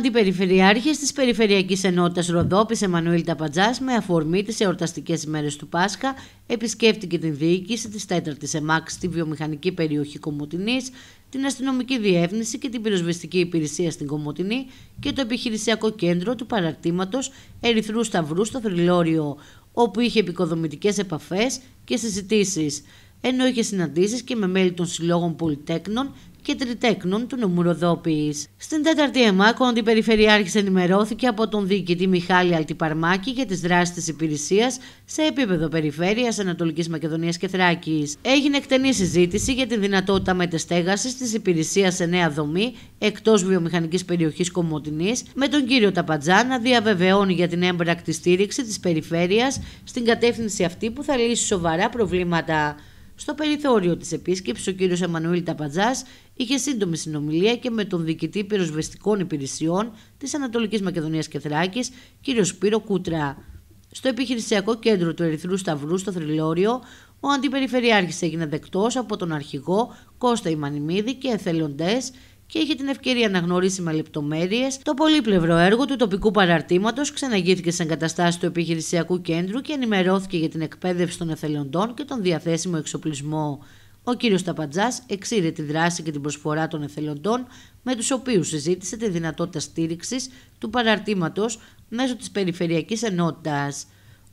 Αντιπεριφερειάρχη της Περιφερειακής Ενότητας Ροδόπης Εμμανουήλ Ταπατζάς με αφορμή τις εορταστικές ημέρε του Πάσχα, επισκέφτηκε την διοίκηση της 4η ΕΜΑΚ στη βιομηχανική περιοχή Κομωτινής, την αστυνομική διεύνηση και την πυροσβεστική υπηρεσία στην Κομωτινή και το επιχειρησιακό κέντρο του παραρτήματος Ερυθρού Σταυρού στο Θρυλόριο, όπου είχε επικοδομητικές επαφές και συζητήσεις, ενώ είχε συναντήσεις και με μέλη των συλλόγων πολυτέκνων και τριτέκνων του νομού Στην 4η ΕΜΑΚΟ, ο Αντιπεριφερειάρχης ενημερώθηκε από τον διοικητή Μιχάλη Αλτιπαρμάκη για τις δράσεις της υπηρεσίας σε επίπεδο περιφέρειας Ανατολικής Μακεδονίας και Θράκης. Έγινε εκτενή συζήτηση για τη δυνατότητα μετεστέγασης της υπηρεσίας σε νέα δομή εκτός βιομηχανικής περιοχής Κομωτινής με τον κύριο Ταπατζά να διαβεβαιώνει για την έμπρακτη στήριξη της περιφέρειας στην κατεύθυνση αυτή που θα λύσει σοβαρά προβλήματα. Στο περιθώριο της επίσκεψης, ο κύριος Εμμανουήλ Ταπατζάς είχε σύντομη συνομιλία και με τον διοικητή πυροσβεστικών υπηρεσιών της Ανατολικής Μακεδονίας και Θράκης, κ. Σπύρο Κούτρα. Στο επιχειρησιακό κέντρο του Ερυθρού Σταυρού, στο Θρυλώριο, ο αντιπεριφερειάρχης έγινε δεκτός από τον αρχηγό Κώστα Ιμανιμίδη και εθελοντές και είχε την ευκαιρία να γνωρίσει με λεπτομέρειες το πολύπλευρο έργο του τοπικού παραρτήματος, ξεναγήθηκε σε εγκαταστάσεις του επιχειρησιακού κέντρου και ενημερώθηκε για την εκπαίδευση των εθελοντών και τον διαθέσιμο εξοπλισμό. Ο κ. Ταπατζάς εξήρε τη δράση και την προσφορά των εθελοντών, με τους οποίους συζήτησε τη δυνατότητα στήριξης του παραρτήματος μέσω της περιφερειακής ενότητας.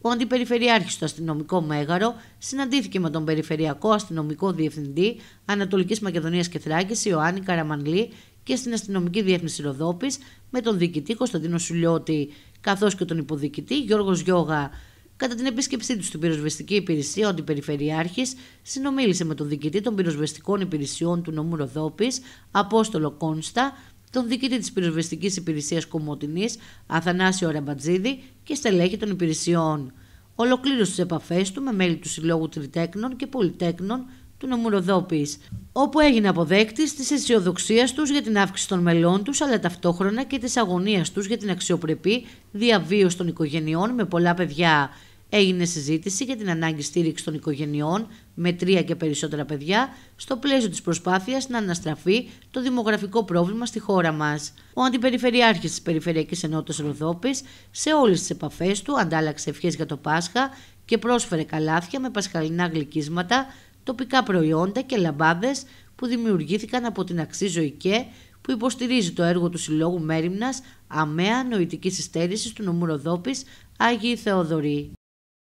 Ο Αντιπεριφερειάρχης του Αστυνομικού Μέγαρο συναντήθηκε με τον Περιφερειακό Αστυνομικό Διευθυντή Ανατολικής Μακεδονίας και Θράκης Ιωάννη Καραμανλή και στην Αστυνομική Διεύθυνση Ροδόπης με τον διοικητή Κωνσταντίνο Σουλιώτη καθώς και τον υποδιοικητή Γιώργος Γιώγα. Κατά την επίσκεψή τους στην πυροσβεστική υπηρεσία, ο Αντιπεριφερειάρχης συνομίλησε με τον διοικητή των πυροσβεστικών υπηρεσιών του νομού Ροδόπης, Απόστολο Κόνστα, τον διοικητή της πυροσβεστικής υπηρεσίας Κομωτινής, Αθανάσιο Ραμπατζίδη και στελέχη των υπηρεσιών. Ολοκλήρωσε τις επαφές του με μέλη του Συλλόγου Τριτέκνων και Πολυτέκνων του Νομουροδόπη, όπου έγινε αποδέκτης της αισιοδοξίας τους για την αύξηση των μελών τους, αλλά ταυτόχρονα και της αγωνίας τους για την αξιοπρεπή διαβίωση των οικογενειών με πολλά παιδιά, Έγινε συζήτηση για την ανάγκη στήριξης των οικογενειών με τρία και περισσότερα παιδιά στο πλαίσιο της προσπάθειας να αναστραφεί το δημογραφικό πρόβλημα στη χώρα μας. Ο Αντιπεριφερειάρχης της Περιφερειακής Ενότητας Ροδόπης σε όλες τις επαφές του αντάλλαξε ευχές για το Πάσχα και πρόσφερε καλάθια με πασχαλινά γλυκίσματα, τοπικά προϊόντα και λαμπάδες που δημιουργήθηκαν από την αξίζω ζωικέ που υποστηρίζει το έργο του Συλλόγου Μέριμνας Αμαία νοητικής Συστέρησης του Νομού Ροδόπης Άγιοι Θεοδωρή.